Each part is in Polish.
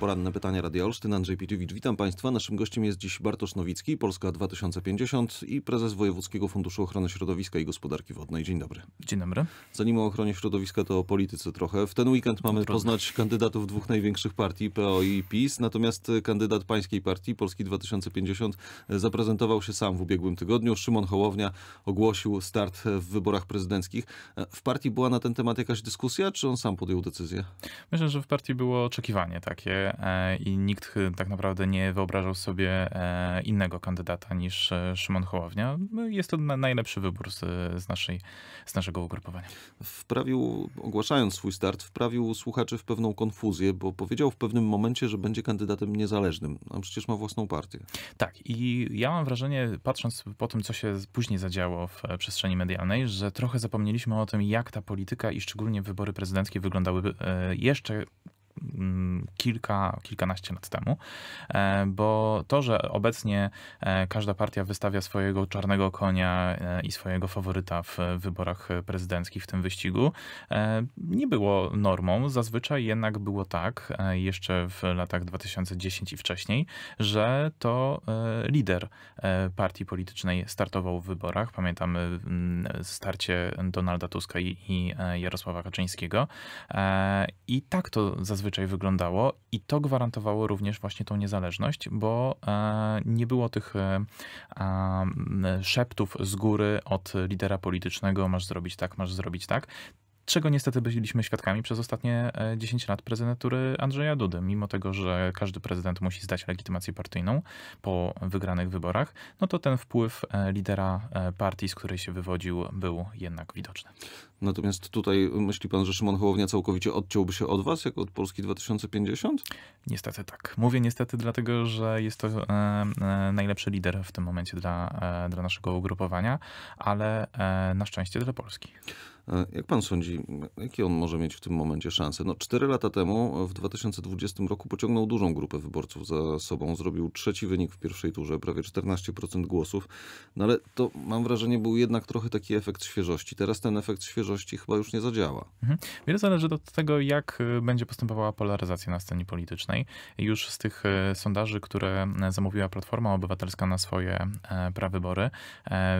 Poranne pytania Radia Olsztyn, Andrzej Pitiewicz. Witam Państwa. Naszym gościem jest dziś Bartosz Nowicki, Polska 2050 i prezes Wojewódzkiego Funduszu Ochrony Środowiska i Gospodarki Wodnej. Dzień dobry. Dzień dobry. Zanim o ochronie środowiska, to o polityce trochę. W ten weekend mamy Trudno. poznać kandydatów dwóch największych partii, PO i PiS. Natomiast kandydat pańskiej partii, Polski 2050, zaprezentował się sam w ubiegłym tygodniu. Szymon Hołownia ogłosił start w wyborach prezydenckich. W partii była na ten temat jakaś dyskusja, czy on sam podjął decyzję? Myślę, że w partii było oczekiwanie takie E, i nikt e, tak naprawdę nie wyobrażał sobie e, innego kandydata niż Szymon Hołownia. No, jest to najlepszy wybór z, z, naszej, z naszego ugrupowania. Wprawił, ogłaszając swój start, wprawił słuchaczy w pewną konfuzję, bo powiedział w pewnym momencie, że będzie kandydatem niezależnym, a przecież ma własną partię. Tak i ja mam wrażenie, patrząc po tym, co się później zadziało w przestrzeni medialnej, że trochę zapomnieliśmy o tym, jak ta polityka i szczególnie wybory prezydenckie wyglądały jeszcze Mm, kilka, kilkanaście lat temu, e, bo to, że obecnie e, każda partia wystawia swojego czarnego konia e, i swojego faworyta w wyborach prezydenckich w tym wyścigu, nie było normą. Zazwyczaj jednak było tak, jeszcze w latach 2010 i wcześniej, że to lider partii politycznej startował w wyborach. Pamiętamy starcie Donalda Tuska i Jarosława Kaczyńskiego. I tak to zazwyczaj zazwyczaj wyglądało i to gwarantowało również właśnie tą niezależność, bo e, nie było tych e, szeptów z góry od lidera politycznego, masz zrobić tak, masz zrobić tak, czego niestety byliśmy świadkami przez ostatnie 10 e, lat prezydentury Andrzeja Dudy. Mimo tego, że każdy prezydent musi zdać legitymację partyjną po wygranych wyborach, no to ten wpływ e, lidera e, partii, z której się wywodził, był jednak widoczny. Natomiast tutaj myśli pan, że Szymon Hołownia całkowicie odciąłby się od was, jako od Polski 2050? Niestety tak. Mówię niestety dlatego, że jest to najlepszy lider w tym momencie dla, dla naszego ugrupowania, ale na szczęście dla Polski. E, jak pan sądzi, jakie on może mieć w tym momencie szanse? No, cztery lata temu, w 2020 roku, pociągnął dużą grupę wyborców za sobą. Zrobił trzeci wynik w pierwszej turze, prawie 14% głosów. No ale to, mam wrażenie, był jednak trochę taki efekt świeżości. Teraz ten efekt świeżości chyba już nie zadziała. Mhm. Wiele zależy od tego, jak e, będzie postępowała polaryzacja na scenie politycznej. Już z tych e, sondaży, które zamówiła Platforma Obywatelska na swoje prawybory,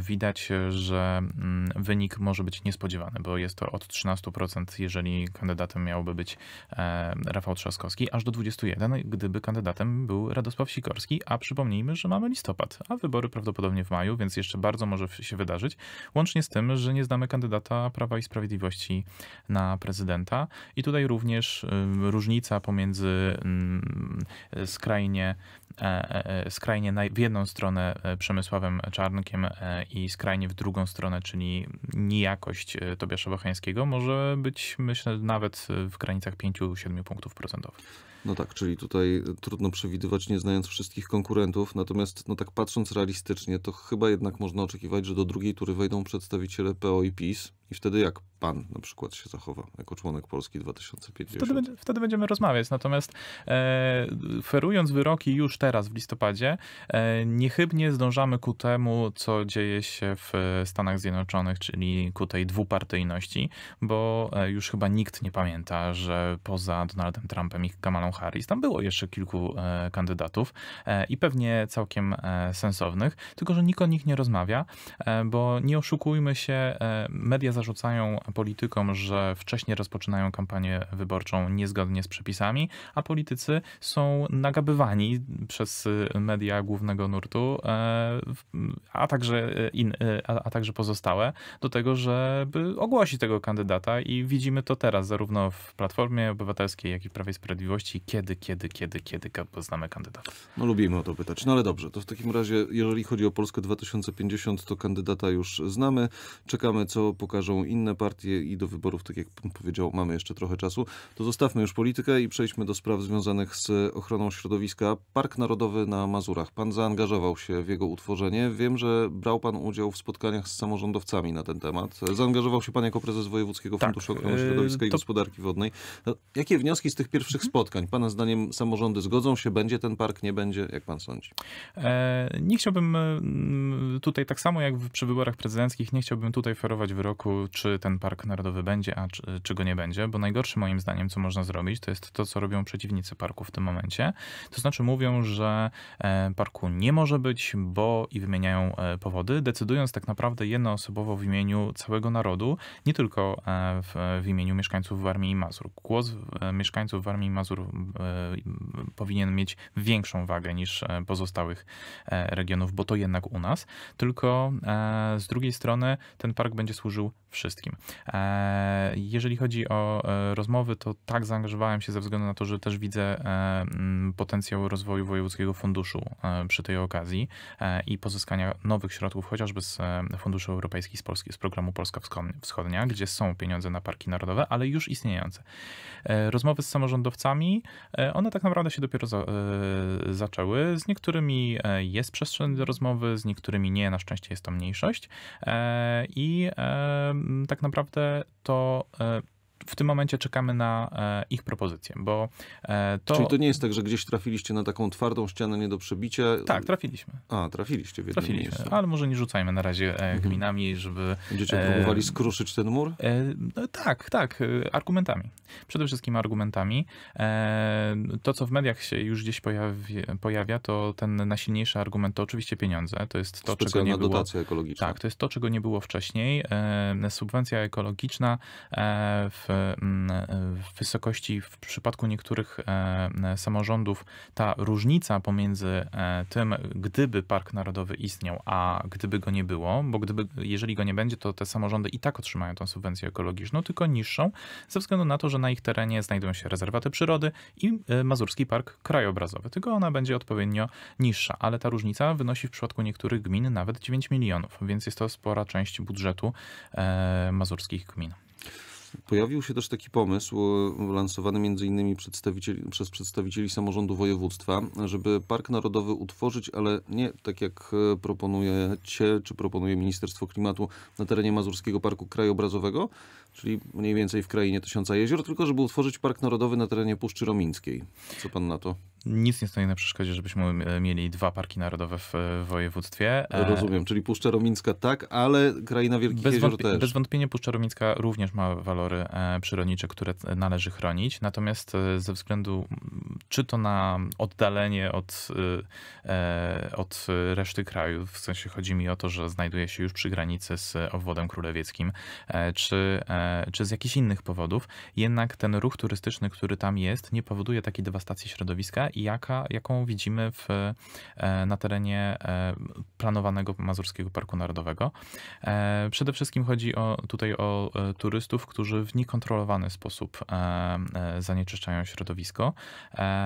widać, że mm, wynik może być niespodziewany bo jest to od 13%, jeżeli kandydatem miałby być e, Rafał Trzaskowski, aż do 21%, gdyby kandydatem był Radosław Sikorski, a przypomnijmy, że mamy listopad, a wybory prawdopodobnie w maju, więc jeszcze bardzo może się wydarzyć, łącznie z tym, że nie znamy kandydata Prawa i Sprawiedliwości na prezydenta i tutaj również y, różnica pomiędzy mm, skrajnie e, e, skrajnie w jedną stronę Przemysławem Czarnkiem i skrajnie w drugą stronę, czyli nijakość Tobiasza Wachańskiego może być, myślę, nawet w granicach 5-7 punktów procentowych. No tak, czyli tutaj trudno przewidywać, nie znając wszystkich konkurentów. Natomiast, no tak patrząc realistycznie, to chyba jednak można oczekiwać, że do drugiej tury wejdą przedstawiciele PO i PiS, i wtedy jak pan na przykład się zachowa jako członek Polski 2050? Wtedy, wtedy będziemy rozmawiać. Natomiast e, ferując wyroki już teraz w listopadzie, e, niechybnie zdążamy ku temu, co dzieje się w Stanach Zjednoczonych, czyli ku tej dwupartyjności, bo e, już chyba nikt nie pamięta, że poza Donaldem Trumpem i Kamalą Harris tam było jeszcze kilku e, kandydatów e, i pewnie całkiem e, sensownych, tylko że nikt o nich nie rozmawia, bo nie oszukujmy się, media zarządzają zarzucają politykom, że wcześniej rozpoczynają kampanię wyborczą niezgodnie z przepisami, a politycy są nagabywani przez media głównego nurtu, e, a także, in, e, a także pozostałe, do tego, żeby ogłosić tego kandydata i widzimy to teraz zarówno w Platformie Obywatelskiej, jak i w Prawie Sprawiedliwości, kiedy, kiedy, kiedy, kiedy poznamy kandydata. No lubimy o to pytać, no ale dobrze, to w takim razie, jeżeli chodzi o Polskę 2050, to kandydata już znamy, czekamy co pokaże pokażą inne partie i do wyborów, tak jak pan powiedział, mamy jeszcze trochę czasu, to zostawmy już politykę i przejdźmy do spraw związanych z ochroną środowiska. Park Narodowy na Mazurach. Pan zaangażował się w jego utworzenie. Wiem, że brał pan udział w spotkaniach z samorządowcami na ten temat. Zaangażował się pan jako prezes Wojewódzkiego tak. Funduszu Ochrony y, Środowiska to... i Gospodarki Wodnej. No, jakie wnioski z tych pierwszych mhm. spotkań? Pana zdaniem samorządy zgodzą się? Będzie ten park? Nie będzie? Jak pan sądzi? E, nie chciałbym mm, tutaj tak samo jak przy wyborach prezydenckich, nie chciałbym tutaj ferować wyroku czy ten park narodowy będzie, a czy, czy, go nie będzie, bo najgorsze moim zdaniem, co można zrobić, to jest to, co robią przeciwnicy parku w tym momencie. To znaczy mówią, że e, parku nie może być, bo i wymieniają e, powody, decydując tak naprawdę jednoosobowo w imieniu całego narodu, nie tylko e, w, w imieniu mieszkańców Warmii i Mazur. Głos mieszkańców Warmii i Mazur powinien mieć większą wagę niż pozostałych regionów, bo to jednak u nas, tylko z drugiej strony ten park będzie służył wszystkim. E, jeżeli chodzi o e, rozmowy, to tak zaangażowałem się ze względu na to, że też widzę e, potencjał rozwoju Wojewódzkiego Funduszu przy tej okazji i pozyskania nowych środków, chociażby z Funduszu Europejskich z, Polski, z programu Polska Wschodnia, gdzie są pieniądze na parki narodowe, ale już istniejące. Rozmowy z samorządowcami, one tak naprawdę się dopiero za, zaczęły. Z niektórymi jest przestrzeń do rozmowy, z niektórymi nie, na szczęście jest to mniejszość. I tak naprawdę to e, w tym momencie czekamy na e, ich propozycje, bo e, to... Czyli to nie jest tak, że gdzieś trafiliście na taką twardą ścianę nie do przebicia? Tak, trafiliśmy. A, trafiliście w Trafiliśmy, miejscu. ale może nie rzucajmy na razie e, mhm. gminami, żeby... Będziecie próbowali skruszyć ten mur? No tak, tak, argumentami. Przede wszystkim argumentami. To, co w mediach się już gdzieś pojawia, to ten najsilniejszy argument to oczywiście pieniądze. To jest to, Specjalna czego nie było... dotacja ekologiczna. Tak, to jest to, czego nie było wcześniej. Subwencja ekologiczna w E, mm, e, wysokości w przypadku niektórych e, samorządów ta różnica pomiędzy tym, gdyby Park Narodowy istniał, a gdyby go nie było, bo gdyby, jeżeli go nie będzie, to te samorządy i tak otrzymają tą subwencję ekologiczną, tylko niższą, ze względu na to, że na ich terenie znajdują się rezerwaty przyrody i Mazurski Park Krajobrazowy, tylko ona będzie odpowiednio niższa, ale ta różnica wynosi w przypadku niektórych gmin nawet 9 milionów, więc jest to spora część budżetu mazurskich gmin. Pojawił się też taki pomysł, e, lansowany m.in. Przedstawicieli, przez przedstawicieli samorządu województwa, żeby Park Narodowy utworzyć, ale nie tak jak e, proponujecie, czy proponuje Ministerstwo Klimatu na terenie Mazurskiego Parku Krajobrazowego, czyli mniej więcej w krainie Tysiąca Jezior, tylko żeby utworzyć Park Narodowy na terenie Puszczy Romińskiej. Co pan na to? nic nie stoi na przeszkodzie, żebyśmy mieli dwa parki narodowe w województwie. E, Rozumiem, czyli Puszcza Romińska tak, ale Kraina Wielkich bez Jezior też. Bez wątpienia Puszcza Romińska również ma walory e, przyrodnicze, które należy chronić, natomiast e, ze względu czy to na oddalenie od, y, e, od reszty kraju, w sensie chodzi mi o to, że znajduje się już przy granicy z obwodem królewieckim, e, czy, e, czy z jakichś innych powodów, jednak ten ruch turystyczny, który tam jest, nie powoduje takiej dewastacji środowiska, jaka, jaką widzimy w, na terenie planowanego Mazurskiego Parku Narodowego. Przede wszystkim chodzi o, tutaj o turystów, którzy w niekontrolowany sposób zanieczyszczają środowisko.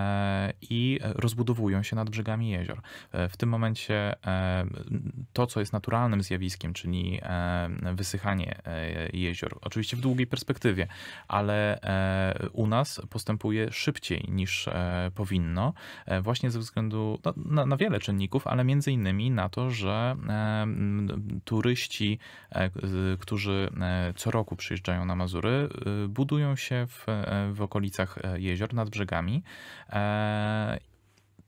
E, i rozbudowują się nad brzegami jezior. E, w tym momencie e, to, co jest naturalnym zjawiskiem, czyli wysychanie jezior, oczywiście w długiej perspektywie, ale u nas postępuje szybciej niż powinno, właśnie ze względu no, na, na wiele czynników, ale między innymi na to, że turyści, którzy co roku przyjeżdżają na Mazury, budują się w, w okolicach jezior nad brzegami E,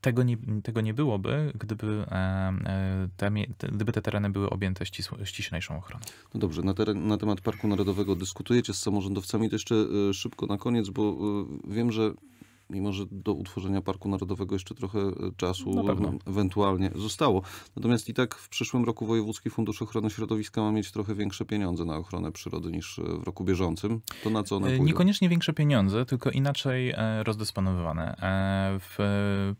tego nie, tego nie byłoby, gdyby e, e, te, gdyby te tereny były objęte ściślejszą ochroną. No dobrze, na, teren, na temat Parku Narodowego dyskutujecie z samorządowcami. To jeszcze szybko na koniec, bo wiem, że mimo że do utworzenia Parku Narodowego jeszcze trochę e, czasu ewentualnie zostało. Natomiast i tak w przyszłym roku Wojewódzki Fundusz Ochrony Środowiska ma mieć trochę większe pieniądze na ochronę przyrody niż e, w roku bieżącym. To na co one e, pójdą? Niekoniecznie większe pieniądze, tylko inaczej rozdysponowywane. W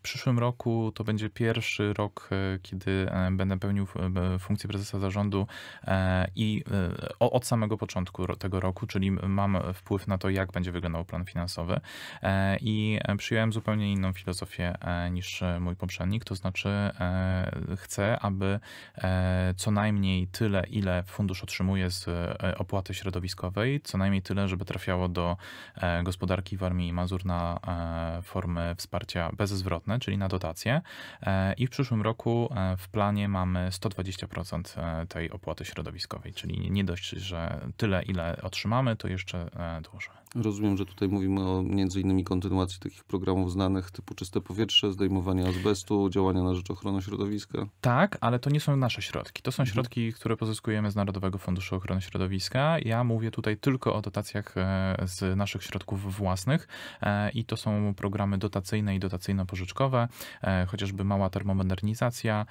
przyszłym roku to będzie pierwszy rok, kiedy będę pełnił funkcję prezesa zarządu i od samego początku tego roku, czyli mam wpływ na to, jak będzie wyglądał plan finansowy. I E, przyjąłem zupełnie inną filozofię e, niż mój poprzednik, to znaczy e, chcę, aby co najmniej tyle, ile fundusz otrzymuje z opłaty środowiskowej, co najmniej tyle, żeby trafiało do gospodarki Warmii i Mazur na formy wsparcia bezzwrotne, czyli na dotacje. I w przyszłym roku w planie mamy 120% tej opłaty środowiskowej, czyli nie dość, że tyle, ile otrzymamy, to jeszcze dłużej. Rozumiem, że tutaj mówimy o między innymi kontynuacji takich programów znanych typu czyste powietrze, zdejmowanie azbestu, działania na rzecz ochrony środowiska. Tak, ale to nie są nasze środki. To są mhm. środki, które pozyskujemy z Narodowego Funduszu Ochrony Środowiska. Ja mówię tutaj tylko o dotacjach e, z naszych środków własnych e, i to są programy dotacyjne i dotacyjno-pożyczkowe, e, chociażby mała termomodernizacja,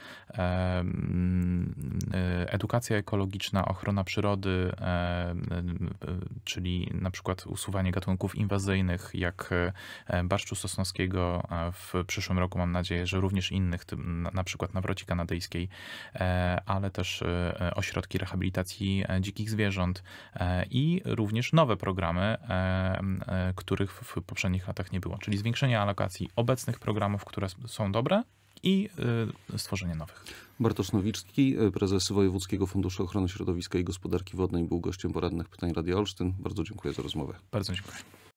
edukacja ekologiczna, ochrona przyrody, czyli na przykład usługi usuwanie gatunków inwazyjnych, jak e, barszczu sosnowskiego w przyszłym roku, mam nadzieję, że również innych, na przykład wrocie kanadyjskiej, e, ale też e, ośrodki rehabilitacji dzikich zwierząt i również nowe programy, których w poprzednich latach nie było, czyli zwiększenie alokacji obecnych programów, które są dobre, i y, stworzenie nowych. Bartosz Nowicki, y, prezes Wojewódzkiego Funduszu Ochrony Środowiska i Gospodarki Wodnej, był gościem poradnych pytań Radia Olsztyn. Bardzo dziękuję za rozmowę. Bardzo dziękuję.